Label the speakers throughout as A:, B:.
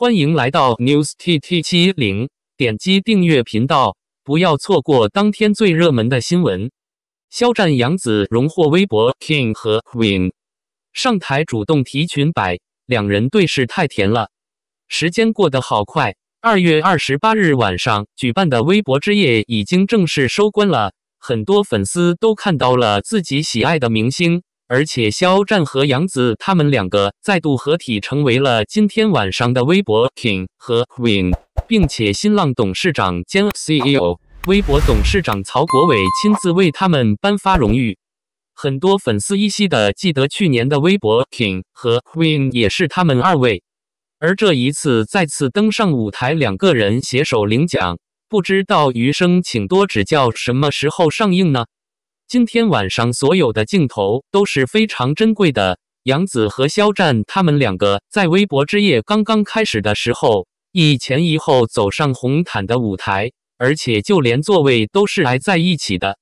A: 欢迎来到 News T T 七零，点击订阅频道，不要错过当天最热门的新闻。肖战、杨紫荣获微博 King 和 Queen，上台主动提裙摆，两人对视太甜了。时间过得好快，二月二十八日晚上举办的微博之夜已经正式收官了，很多粉丝都看到了自己喜爱的明星。而且肖战和杨紫他们两个再度合体，成为了今天晚上的微博 King 和 Queen，并且新浪董事长兼 CEO、微博董事长曹国伟亲自为他们颁发荣誉。很多粉丝依稀的记得去年的微博 King 和 Queen 也是他们二位，而这一次再次登上舞台，两个人携手领奖。不知道《余生，请多指教》什么时候上映呢？今天晚上所有的镜头都是非常珍贵的。杨紫和肖战他们两个在微博之夜刚刚开始的时候，一前一后走上红毯的舞台，而且就连座位都是挨在一起的。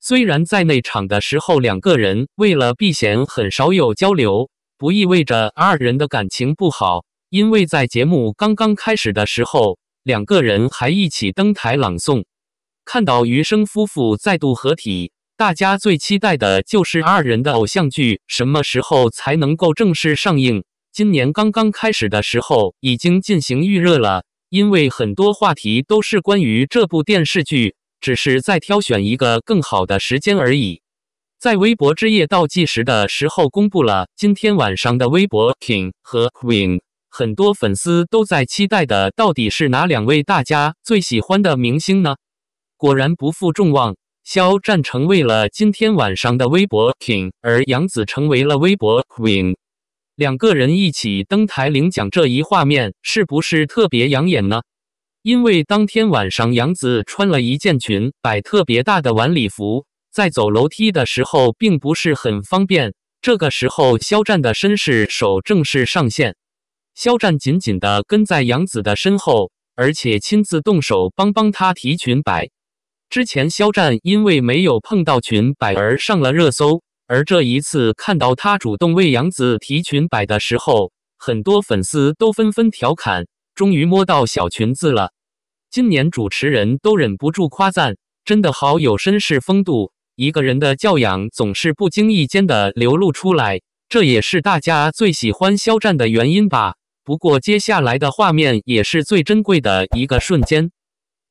A: 虽然在内场的时候两个人为了避嫌很少有交流，不意味着二人的感情不好，因为在节目刚刚开始的时候，两个人还一起登台朗诵，看到余生夫妇再度合体。大家最期待的就是二人的偶像剧什么时候才能够正式上映？今年刚刚开始的时候已经进行预热了，因为很多话题都是关于这部电视剧，只是在挑选一个更好的时间而已。在微博之夜倒计时的时候，公布了今天晚上的微博 King 和 Queen，很多粉丝都在期待的到底是哪两位大家最喜欢的明星呢？果然不负众望。肖战成为了今天晚上的微博 king，而杨紫成为了微博 queen，两个人一起登台领奖，这一画面是不是特别养眼呢？因为当天晚上杨紫穿了一件裙摆特别大的晚礼服，在走楼梯的时候并不是很方便。这个时候，肖战的绅士手正式上线，肖战紧紧地跟在杨紫的身后，而且亲自动手帮帮她提裙摆。之前肖战因为没有碰到裙摆而上了热搜，而这一次看到他主动为杨紫提裙摆的时候，很多粉丝都纷纷调侃：“终于摸到小裙子了。”今年主持人都忍不住夸赞：“真的好有绅士风度，一个人的教养总是不经意间的流露出来。”这也是大家最喜欢肖战的原因吧。不过接下来的画面也是最珍贵的一个瞬间。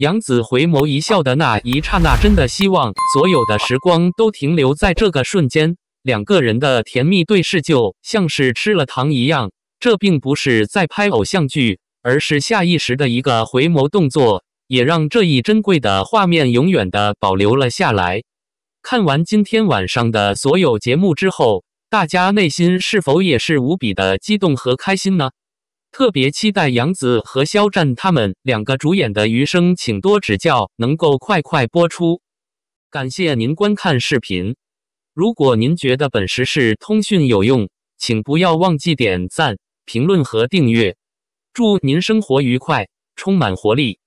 A: 杨子回眸一笑的那一刹那，真的希望所有的时光都停留在这个瞬间。两个人的甜蜜对视，就像是吃了糖一样。这并不是在拍偶像剧，而是下意识的一个回眸动作，也让这一珍贵的画面永远的保留了下来。看完今天晚上的所有节目之后，大家内心是否也是无比的激动和开心呢？特别期待杨紫和肖战他们两个主演的《余生》，请多指教，能够快快播出。感谢您观看视频。如果您觉得本时事通讯有用，请不要忘记点赞、评论和订阅。祝您生活愉快，充满活力。